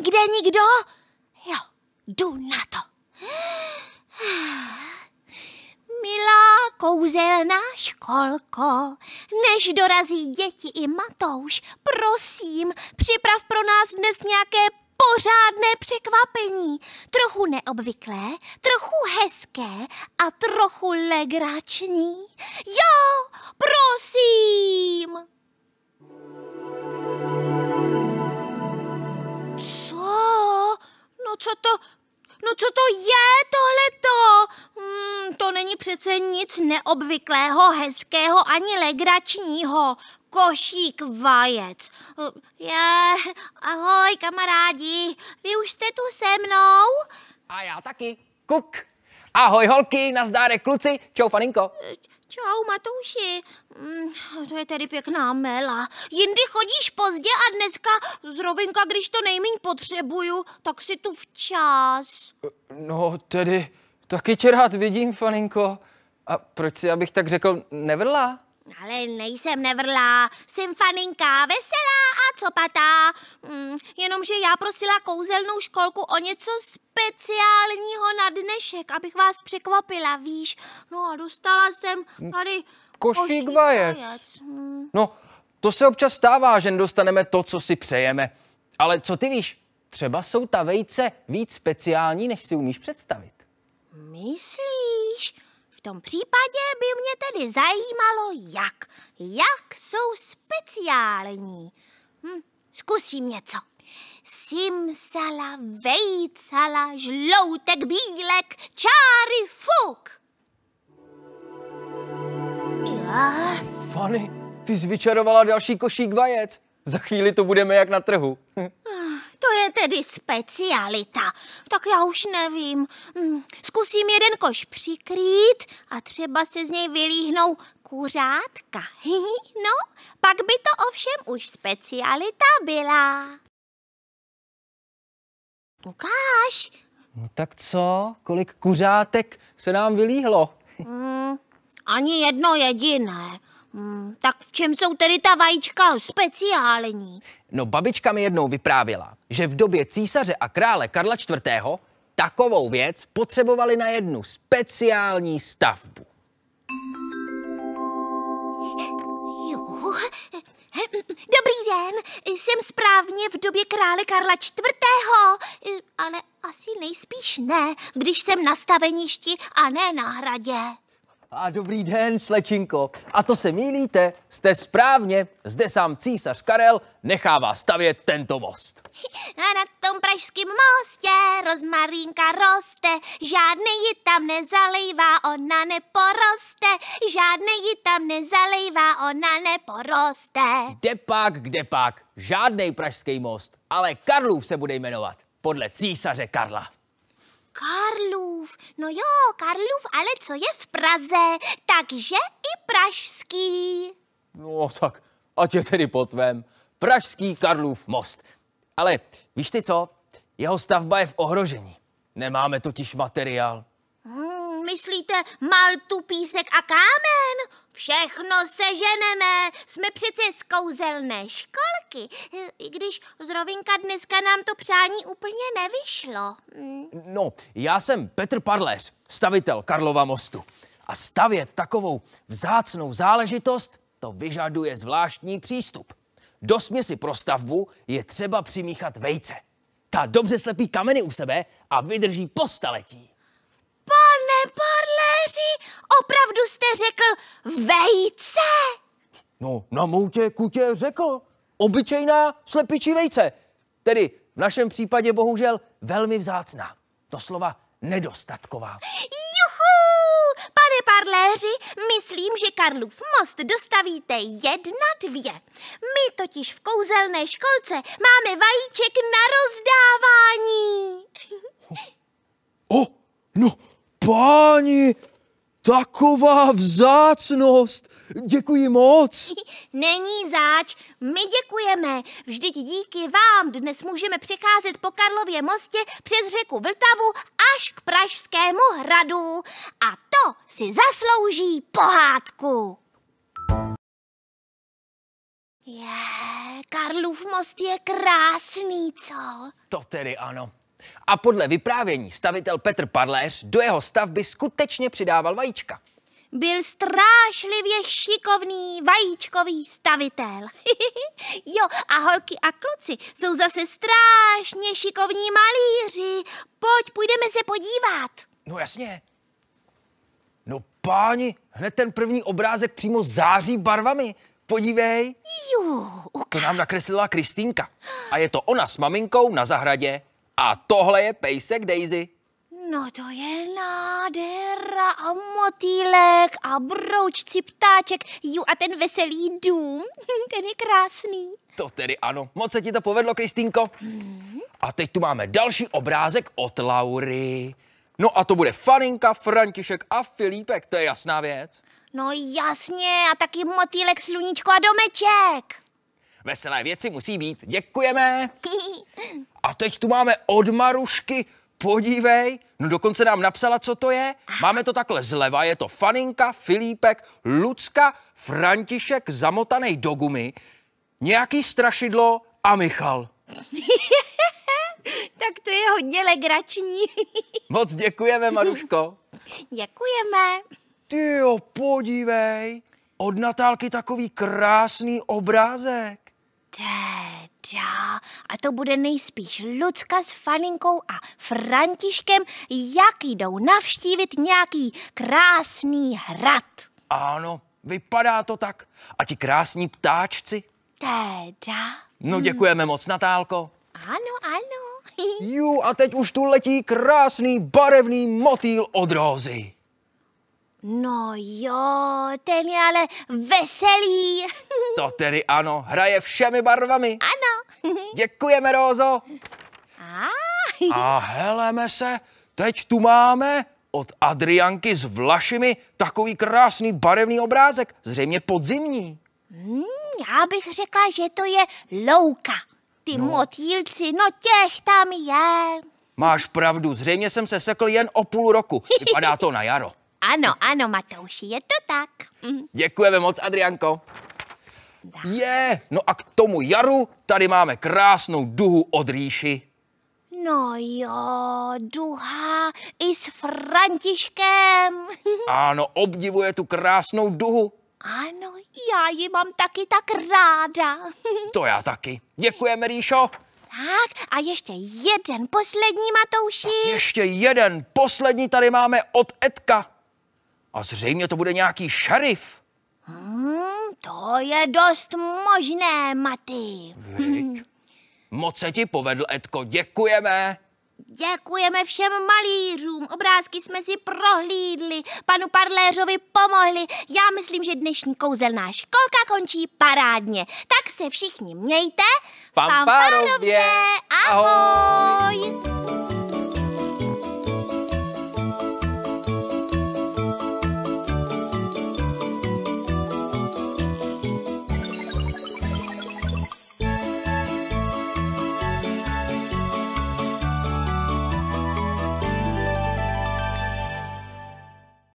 nikde nikdo? Jo, jdu na to. Milá kouzelná školko, než dorazí děti i Matouš, prosím, připrav pro nás dnes nějaké pořádné překvapení. Trochu neobvyklé, trochu hezké a trochu legrační. Jo, prosím! co to, no co to je tohleto? Hmm, to není přece nic neobvyklého, hezkého ani legračního. Košík vajec. Je, ahoj kamarádi, vy už jste tu se mnou? A já taky. Kuk. Ahoj holky, nazdárek kluci, čau faninko. Čau Matouši, hmm, to je tedy pěkná mela. Jindy chodíš pozdě a dneska zrovinka, když to nejmíň potřebuju, tak si tu včas. No, tedy taky tě rád vidím, faninko. A proč si, abych tak řekl, nevedla? Ale nejsem nevrlá, jsem faninka, veselá a copatá. Mm, jenomže já prosila kouzelnou školku o něco speciálního na dnešek, abych vás překvapila, víš. No a dostala jsem mm, tady košík vajec. vajec. Mm. No, to se občas stává, že nedostaneme to, co si přejeme. Ale co ty víš, třeba jsou ta vejce víc speciální, než si umíš představit. Myslíš? tom případě by mě tedy zajímalo, jak. Jak jsou speciální. Hm, zkusím něco. Simsala, vejcala, žloutek, bílek, čáry, fuk. Já? Fanny, ty zvyčarovala další košík vajec. Za chvíli to budeme jak na trhu. Hm. To je tedy specialita. Tak já už nevím. Hm, zkusím jeden koš přikrýt a třeba se z něj vylíhnou kuřátka. No, pak by to ovšem už specialita byla. Lukáš? No tak co? Kolik kuřátek se nám vylíhlo? Mm, ani jedno jediné. Hmm, tak v čem jsou tedy ta vajíčka speciální? No, babička mi jednou vyprávěla, že v době císaře a krále Karla IV. takovou věc potřebovali na jednu speciální stavbu. Jo, Dobrý den, jsem správně v době krále Karla IV., ale asi nejspíš ne, když jsem na staveništi a ne na hradě. A dobrý den, slečinko. A to se mýlíte, jste správně. Zde sám císař Karel nechává stavět tento most. A na tom pražském mostě rozmarínka roste, žádný ji tam nezalejvá, ona neporoste. Žádný ji tam nezalejvá, ona neporoste. Depak, kdepak, žádný pražský most, ale Karlův se bude jmenovat podle císaře Karla. Karlův, no jo, Karlův, ale co je v Praze, takže i pražský. No tak, ať je tedy po tvém. Pražský Karlův most. Ale víš ty co? Jeho stavba je v ohrožení. Nemáme totiž materiál. Hmm myslíte maltu, písek a kámen? Všechno seženeme, jsme přece z kouzelné školky, i když zrovinka dneska nám to přání úplně nevyšlo. Hm. No, já jsem Petr Padléř, stavitel Karlova mostu. A stavět takovou vzácnou záležitost, to vyžaduje zvláštní přístup. Do směsi pro stavbu je třeba přimíchat vejce. Ta dobře slepí kameny u sebe a vydrží po staletí. Peři, opravdu jste řekl vejce? No, na moutě kutě řekl. Obyčejná slepičí vejce. Tedy v našem případě bohužel velmi vzácná. To slova nedostatková. Juhu! Pane parléři, myslím, že Karlův most dostavíte jedna dvě. My totiž v kouzelné školce máme vajíček na rozdávání. O, oh, no, páni, taková vzácnost. Děkuji moc. Není záč, my děkujeme. Vždyť díky vám dnes můžeme přicházet po Karlově mostě přes řeku Vltavu až k Pražskému hradu. A to si zaslouží pohádku. Je, Karlův most je krásný, co? To tedy ano. A podle vyprávění stavitel Petr Parléř do jeho stavby skutečně přidával vajíčka. Byl strášlivě šikovný vajíčkový stavitel. jo, a holky a kluci jsou zase strašně šikovní malíři. Pojď, půjdeme se podívat. No jasně. No páni, hned ten první obrázek přímo září barvami. Podívej. Jo, ukáž. To nám nakreslila Kristýnka. A je to ona s maminkou na zahradě a tohle je pejsek Daisy. No to je nádhera a motýlek a broučci ptáček, ju a ten veselý dům, ten je krásný. To tedy ano, moc se ti to povedlo, Kristýnko. Hmm. A teď tu máme další obrázek od Laury. No a to bude Faninka, František a Filipek, to je jasná věc. No jasně, a taky motýlek, sluníčko a domeček. Veselé věci musí být. Děkujeme. A teď tu máme od Marušky. Podívej, no dokonce nám napsala, co to je. Máme to takhle zleva, je to Faninka, Filipek, Lucka, František, zamotaný do gumy, nějaký strašidlo a Michal. tak to je hodně legrační. Moc děkujeme, Maruško. Děkujeme. Ty jo, podívej, od Natálky takový krásný obrázek. Teda, a to bude nejspíš Lucka s Faninkou a Františkem, jak jdou navštívit nějaký krásný hrad. Ano, vypadá to tak. A ti krásní ptáčci? Teda. No hmm. děkujeme hmm. moc, Natálko. Ano, ano. Ju, a teď už tu letí krásný barevný motýl od rózy. No jo, ten je ale veselý. To tedy ano, hraje všemi barvami. Ano. Děkujeme, Rózo. A, A heleme se, teď tu máme od Adrianky s Vlašimi takový krásný barevný obrázek, zřejmě podzimní. Hmm, já bych řekla, že to je louka. Ty no. motýlci, no těch tam je. Máš pravdu, zřejmě jsem se sekl jen o půl roku. Vypadá to na jaro. Ano, ano, Matouši, je to tak. Mhm. Děkujeme moc, Adrianko. Je, yeah. no a k tomu jaru tady máme krásnou duhu od rýši. No jo, duha i s Františkem. Ano, obdivuje tu krásnou duhu. Ano, já ji mám taky tak ráda. To já taky. Děkujeme, Ríšo. Tak a ještě jeden poslední, Matouši. Tak ještě jeden poslední tady máme od Edka. A zřejmě to bude nějaký šerif. Hmm, to je dost možné, Maty. Hm. Moc se ti povedl, Edko, děkujeme. Děkujeme všem malířům, obrázky jsme si prohlídli, panu Parléřovi pomohli. Já myslím, že dnešní kouzelná školka končí parádně. Tak se všichni mějte. pamparově, Fanfárově. ahoj! ahoj.